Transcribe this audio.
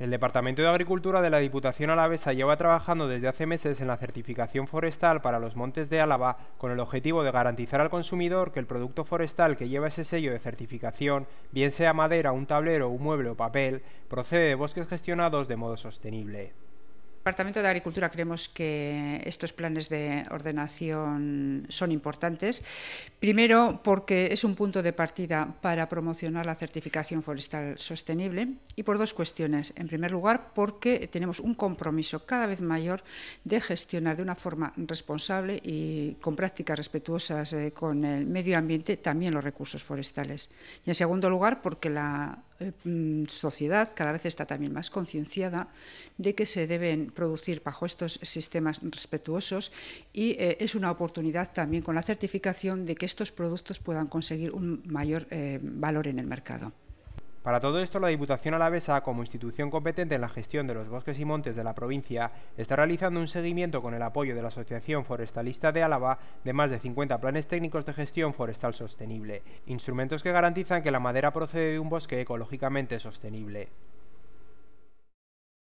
El Departamento de Agricultura de la Diputación Alavesa lleva trabajando desde hace meses en la certificación forestal para los montes de Álava con el objetivo de garantizar al consumidor que el producto forestal que lleva ese sello de certificación, bien sea madera, un tablero, un mueble o papel, procede de bosques gestionados de modo sostenible. Departamento de Agricultura creemos que estos planes de ordenación son importantes. Primero, porque es un punto de partida para promocionar la certificación forestal sostenible y por dos cuestiones. En primer lugar, porque tenemos un compromiso cada vez mayor de gestionar de una forma responsable y con prácticas respetuosas eh, con el medio ambiente también los recursos forestales. Y en segundo lugar, porque la eh, mm, sociedad cada vez está también más concienciada de que se deben producir bajo estos sistemas respetuosos y eh, es una oportunidad también con la certificación de que estos productos puedan conseguir un mayor eh, valor en el mercado. Para todo esto, la Diputación Alavesa, como institución competente en la gestión de los bosques y montes de la provincia, está realizando un seguimiento con el apoyo de la Asociación Forestalista de Álava de más de 50 planes técnicos de gestión forestal sostenible, instrumentos que garantizan que la madera procede de un bosque ecológicamente sostenible.